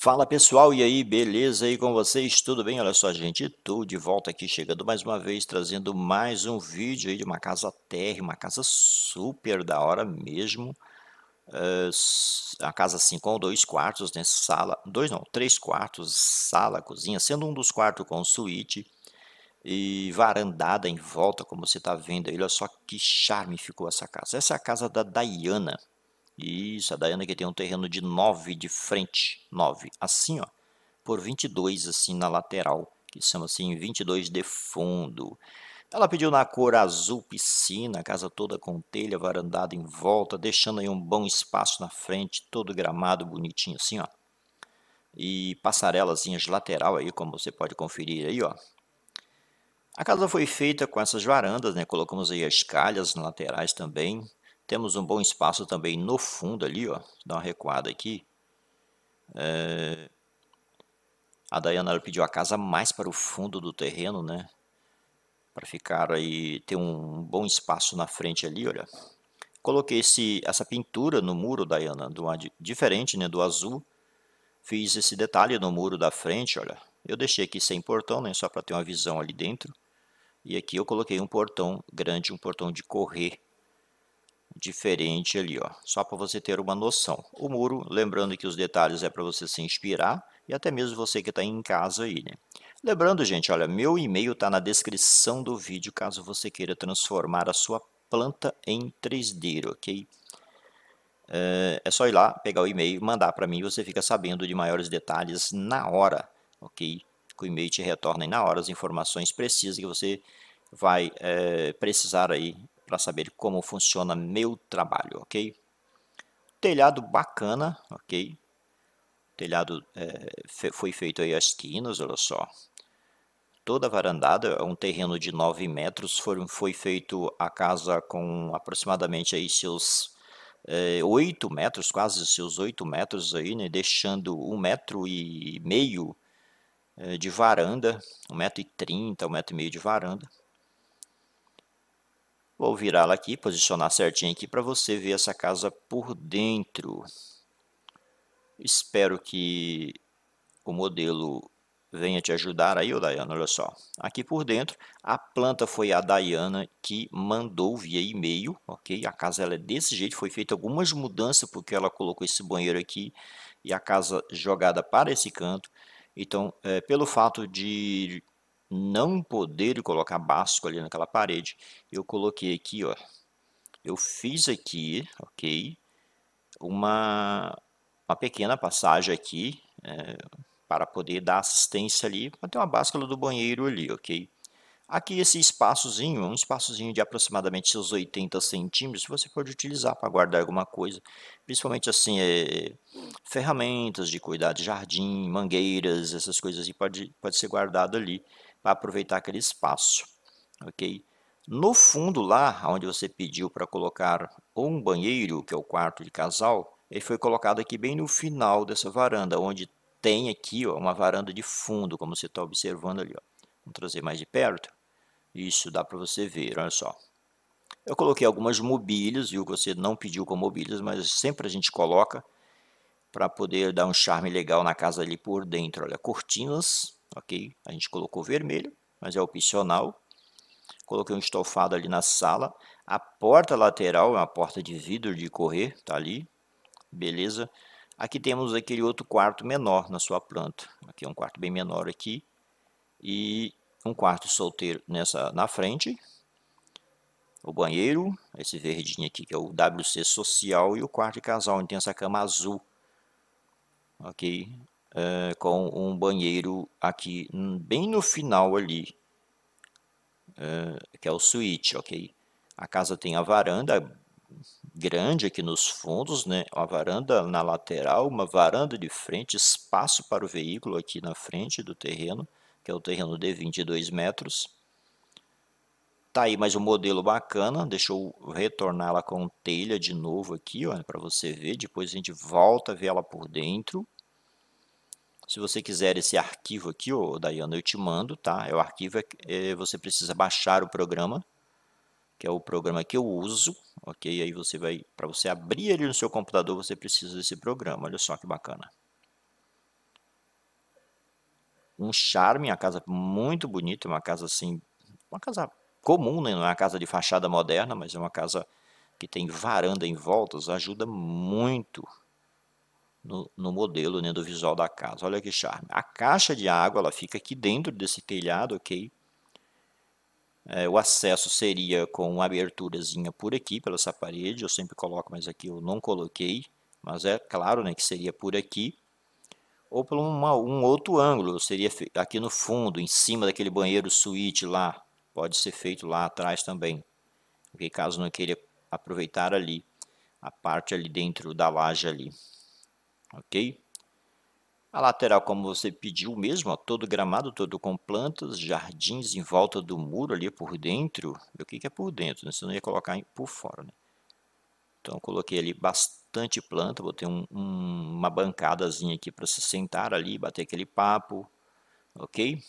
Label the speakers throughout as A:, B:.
A: Fala pessoal, e aí, beleza aí com vocês? Tudo bem? Olha só, gente, estou de volta aqui, chegando mais uma vez, trazendo mais um vídeo aí de uma casa térrea, uma casa super da hora mesmo. Uh, a casa assim com dois quartos, né? Sala, dois não, três quartos, sala, cozinha, sendo um dos quartos com suíte e varandada em volta, como você está vendo aí. Olha só que charme ficou essa casa. Essa é a casa da Diana. Isso, a Dayana que tem um terreno de 9 de frente, 9, assim, ó, por 22, assim, na lateral, que chama assim 22 de fundo. Ela pediu na cor azul piscina, a casa toda com telha, varandada em volta, deixando aí um bom espaço na frente, todo gramado bonitinho assim, ó. E passarelazinhas lateral aí, como você pode conferir aí, ó. A casa foi feita com essas varandas, né? Colocamos aí as calhas laterais também, temos um bom espaço também no fundo ali, ó. Dá uma recuada aqui. É... A Dayana pediu a casa mais para o fundo do terreno, né? Para ficar aí, ter um bom espaço na frente ali, olha. Coloquei esse, essa pintura no muro, Dayana, do, diferente né, do azul. Fiz esse detalhe no muro da frente, olha. Eu deixei aqui sem portão, né, só para ter uma visão ali dentro. E aqui eu coloquei um portão grande, um portão de correr diferente ali, ó, só para você ter uma noção. O muro, lembrando que os detalhes é para você se inspirar e até mesmo você que está em casa aí, né? Lembrando, gente, olha, meu e-mail está na descrição do vídeo caso você queira transformar a sua planta em 3D, ok? Eh, é só ir lá, pegar o e-mail, mandar para mim e você fica sabendo de maiores detalhes na hora, ok? com o e-mail te retorna na hora as informações precisas que você vai é, precisar aí para saber como funciona meu trabalho, ok? Telhado bacana, ok? Telhado é, foi feito aí as esquinas, olha só. Toda varandada, é um terreno de 9 metros, foram, foi feito a casa com aproximadamente aí seus é, 8 metros, quase seus 8 metros aí, né? Deixando um metro e meio é, de varanda, 1,30m, 1,5m de varanda. Vou virá-la aqui, posicionar certinho aqui para você ver essa casa por dentro. Espero que o modelo venha te ajudar aí, ô Dayana, olha só. Aqui por dentro, a planta foi a Dayana que mandou via e-mail, ok? A casa ela é desse jeito, foi feita algumas mudanças porque ela colocou esse banheiro aqui e a casa jogada para esse canto. Então, é, pelo fato de não poder colocar basco ali naquela parede, eu coloquei aqui, ó, eu fiz aqui, ok, uma, uma pequena passagem aqui é, para poder dar assistência ali, para ter uma báscula do banheiro ali, ok? Aqui esse espaçozinho, um espaçozinho de aproximadamente seus 80 centímetros, você pode utilizar para guardar alguma coisa, principalmente assim, é, ferramentas de cuidar de jardim, mangueiras, essas coisas e pode, pode ser guardado ali para aproveitar aquele espaço, ok? No fundo lá, onde você pediu para colocar um banheiro, que é o quarto de casal, ele foi colocado aqui bem no final dessa varanda, onde tem aqui ó, uma varanda de fundo, como você está observando ali, ó. Vamos trazer mais de perto. Isso, dá para você ver, olha só. Eu coloquei algumas mobílias, viu? Você não pediu com mobílias, mas sempre a gente coloca para poder dar um charme legal na casa ali por dentro. Olha, cortinas, ok? A gente colocou vermelho, mas é opcional. Coloquei um estofado ali na sala. A porta lateral é uma porta de vidro de correr, tá ali. Beleza? Aqui temos aquele outro quarto menor na sua planta. Aqui é um quarto bem menor aqui. E um quarto solteiro nessa na frente, o banheiro, esse verdinho aqui que é o WC social e o quarto de casal, onde tem essa cama azul, ok? É, com um banheiro aqui hum, bem no final ali, é, que é o suíte, ok? A casa tem a varanda grande aqui nos fundos, né? Uma varanda na lateral, uma varanda de frente, espaço para o veículo aqui na frente do terreno que é o terreno de 22 metros. Tá aí mais um modelo bacana, deixa eu retornar ela com telha de novo aqui, para você ver, depois a gente volta a ver ela por dentro. Se você quiser esse arquivo aqui, ô, Dayana, eu te mando, tá? É o arquivo, é, é você precisa baixar o programa, que é o programa que eu uso, ok? Aí você vai, para você abrir ele no seu computador, você precisa desse programa. Olha só que bacana um charme, a casa muito bonita, uma casa assim, uma casa comum, né? não é uma casa de fachada moderna, mas é uma casa que tem varanda em voltas, ajuda muito no, no, modelo né, do visual da casa. Olha que charme. A caixa de água ela fica aqui dentro desse telhado, ok? É, o acesso seria com uma aberturazinha por aqui, pela essa parede. Eu sempre coloco, mas aqui eu não coloquei. Mas é claro né, que seria por aqui ou por uma, um outro ângulo, seria aqui no fundo, em cima daquele banheiro suíte lá, pode ser feito lá atrás também, porque caso não queira aproveitar ali, a parte ali dentro da laje ali, ok? A lateral, como você pediu mesmo, ó, todo gramado, todo com plantas, jardins em volta do muro ali por dentro. O que, que é por dentro? Né? Você não ia colocar por fora, né? Então, coloquei ali bastante bastante planta, vou ter um, um, uma bancadazinha aqui para se sentar ali, bater aquele papo, ok?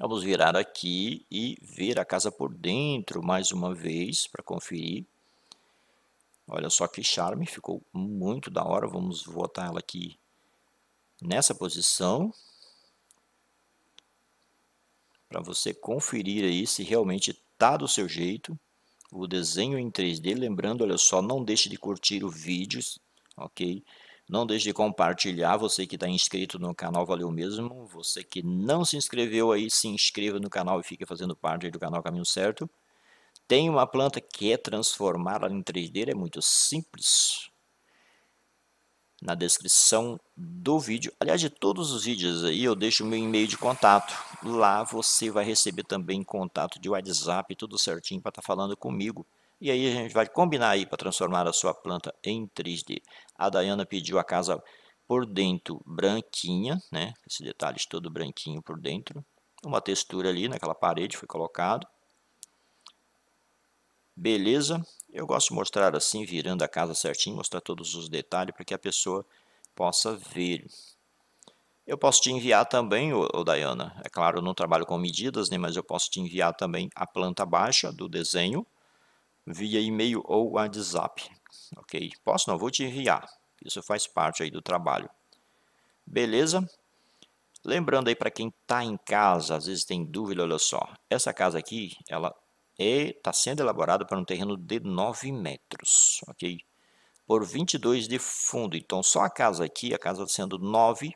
A: Vamos virar aqui e ver a casa por dentro mais uma vez para conferir. Olha só que charme, ficou muito da hora. Vamos botar ela aqui nessa posição. Para você conferir aí se realmente tá do seu jeito o desenho em 3D. Lembrando, olha só, não deixe de curtir o vídeo, ok? Não deixe de compartilhar, você que está inscrito no canal, valeu mesmo. Você que não se inscreveu aí, se inscreva no canal e fique fazendo parte do canal Caminho Certo. Tem uma planta que é transformar em 3D, é muito simples na descrição do vídeo. Aliás, de todos os vídeos aí, eu deixo meu e-mail de contato. Lá você vai receber também contato de WhatsApp, tudo certinho para estar tá falando comigo. E aí a gente vai combinar aí para transformar a sua planta em 3D. A Dayana pediu a casa por dentro branquinha, né? Esse detalhe todo branquinho por dentro. Uma textura ali naquela parede foi colocado. Beleza? Eu gosto de mostrar assim, virando a casa certinho, mostrar todos os detalhes para que a pessoa possa ver. Eu posso te enviar também, ô, Dayana, é claro, eu não trabalho com medidas, né, mas eu posso te enviar também a planta baixa do desenho via e-mail ou WhatsApp, ok? Posso? Não, vou te enviar, isso faz parte aí do trabalho. Beleza? Lembrando aí para quem está em casa, às vezes tem dúvida, olha só, essa casa aqui, ela e está sendo elaborado para um terreno de 9 metros, ok? Por 22 de fundo, então só a casa aqui, a casa sendo 9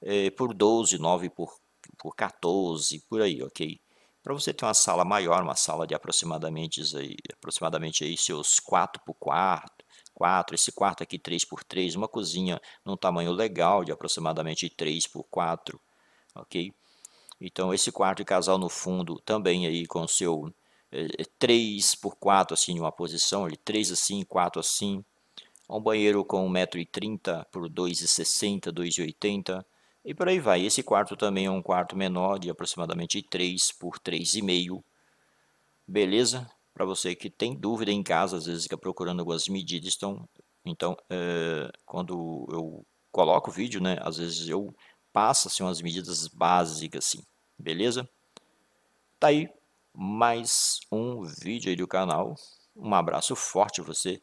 A: é, por 12, 9 por, por 14, por aí, ok? Para você ter uma sala maior, uma sala de aproximadamente, aproximadamente aí seus 4 por 4, 4, esse quarto aqui 3 por 3, uma cozinha num tamanho legal de aproximadamente 3 por 4, ok? ok? Então esse quarto de casal no fundo também aí com seu é, eh, 3 eh, por 4 assim em uma posição, ele 3 assim, 4 assim. Um banheiro com 1,30m por 2,60m, 2,80m e por aí vai. Esse quarto também é um quarto menor de aproximadamente 3 por 3,5. Beleza? Para você que tem dúvida em casa, às vezes fica procurando algumas medidas, então, então é, quando eu coloco o vídeo, né, às vezes eu passa assim, umas medidas básicas, assim, beleza? Tá aí mais um vídeo aí do canal. Um abraço forte você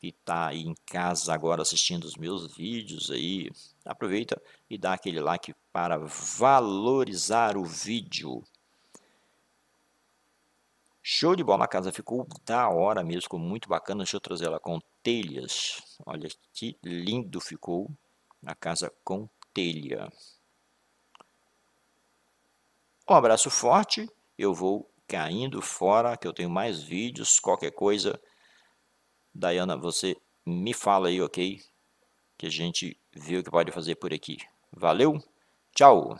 A: que está aí em casa agora assistindo os meus vídeos aí. Aproveita e dá aquele like para valorizar o vídeo. Show de bola, a casa ficou da hora mesmo, ficou muito bacana. Deixa eu trazer ela com telhas. Olha que lindo ficou a casa com telha. Um abraço forte, eu vou caindo fora, que eu tenho mais vídeos, qualquer coisa. Diana, você me fala aí, ok? Que a gente vê o que pode fazer por aqui. Valeu, tchau!